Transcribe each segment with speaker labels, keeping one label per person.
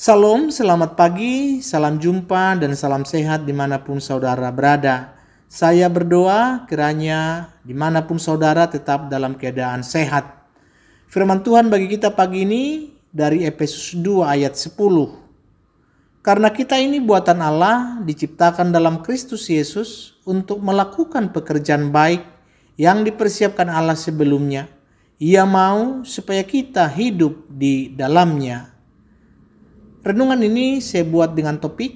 Speaker 1: Salam, selamat pagi, salam jumpa, dan salam sehat dimanapun saudara berada. Saya berdoa kiranya dimanapun saudara tetap dalam keadaan sehat. Firman Tuhan bagi kita pagi ini dari Efesus 2 ayat 10. Karena kita ini buatan Allah diciptakan dalam Kristus Yesus untuk melakukan pekerjaan baik yang dipersiapkan Allah sebelumnya. Ia mau supaya kita hidup di dalamnya. Renungan ini saya buat dengan topik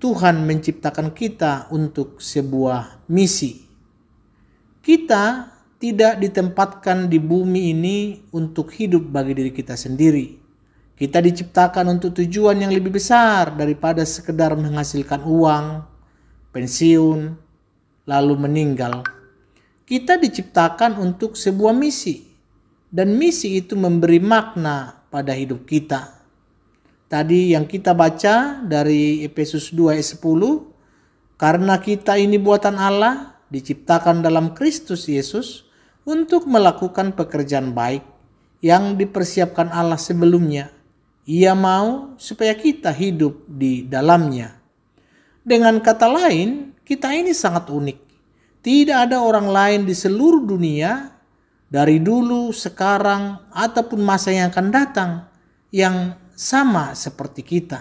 Speaker 1: Tuhan menciptakan kita untuk sebuah misi. Kita tidak ditempatkan di bumi ini untuk hidup bagi diri kita sendiri. Kita diciptakan untuk tujuan yang lebih besar daripada sekedar menghasilkan uang, pensiun, lalu meninggal. Kita diciptakan untuk sebuah misi, dan misi itu memberi makna pada hidup kita tadi yang kita baca dari Efesus 2 ayat 10 karena kita ini buatan Allah diciptakan dalam Kristus Yesus untuk melakukan pekerjaan baik yang dipersiapkan Allah sebelumnya. Ia mau supaya kita hidup di dalamnya. Dengan kata lain, kita ini sangat unik. Tidak ada orang lain di seluruh dunia dari dulu, sekarang, ataupun masa yang akan datang yang sama seperti kita.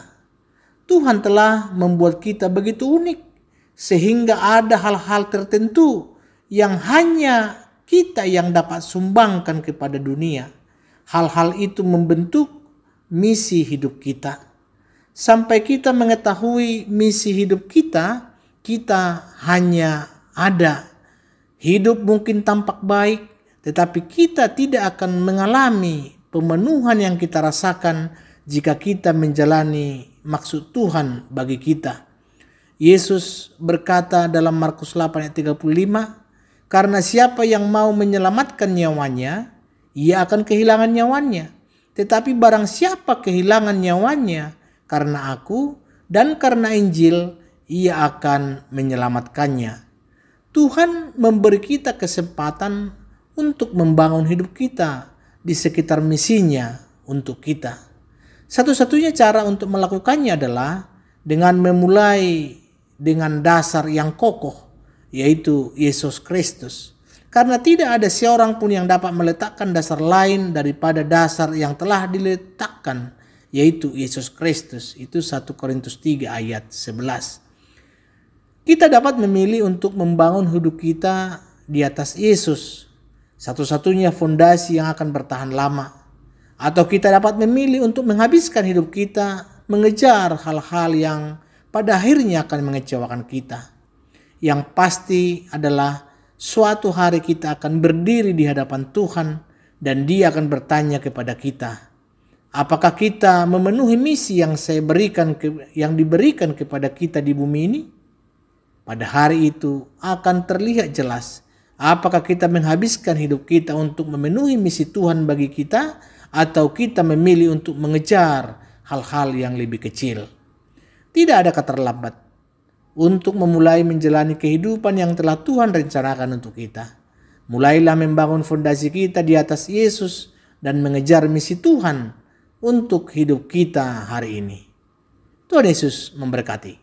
Speaker 1: Tuhan telah membuat kita begitu unik, sehingga ada hal-hal tertentu yang hanya kita yang dapat sumbangkan kepada dunia. Hal-hal itu membentuk misi hidup kita. Sampai kita mengetahui misi hidup kita, kita hanya ada. Hidup mungkin tampak baik, tetapi kita tidak akan mengalami pemenuhan yang kita rasakan jika kita menjalani maksud Tuhan bagi kita. Yesus berkata dalam Markus 8 ayat 35, karena siapa yang mau menyelamatkan nyawanya, ia akan kehilangan nyawanya. Tetapi barang siapa kehilangan nyawanya karena aku dan karena Injil, ia akan menyelamatkannya. Tuhan memberi kita kesempatan untuk membangun hidup kita di sekitar misinya untuk kita. Satu-satunya cara untuk melakukannya adalah dengan memulai dengan dasar yang kokoh, yaitu Yesus Kristus. Karena tidak ada seorang pun yang dapat meletakkan dasar lain daripada dasar yang telah diletakkan, yaitu Yesus Kristus. Itu 1 Korintus 3 ayat 11. Kita dapat memilih untuk membangun hidup kita di atas Yesus, satu-satunya fondasi yang akan bertahan lama atau kita dapat memilih untuk menghabiskan hidup kita mengejar hal-hal yang pada akhirnya akan mengecewakan kita. Yang pasti adalah suatu hari kita akan berdiri di hadapan Tuhan dan dia akan bertanya kepada kita, apakah kita memenuhi misi yang saya berikan yang diberikan kepada kita di bumi ini? Pada hari itu akan terlihat jelas apakah kita menghabiskan hidup kita untuk memenuhi misi Tuhan bagi kita atau kita memilih untuk mengejar hal-hal yang lebih kecil. Tidak ada kata terlambat untuk memulai menjalani kehidupan yang telah Tuhan rencanakan untuk kita. Mulailah membangun fondasi kita di atas Yesus dan mengejar misi Tuhan untuk hidup kita hari ini. Tuhan Yesus memberkati.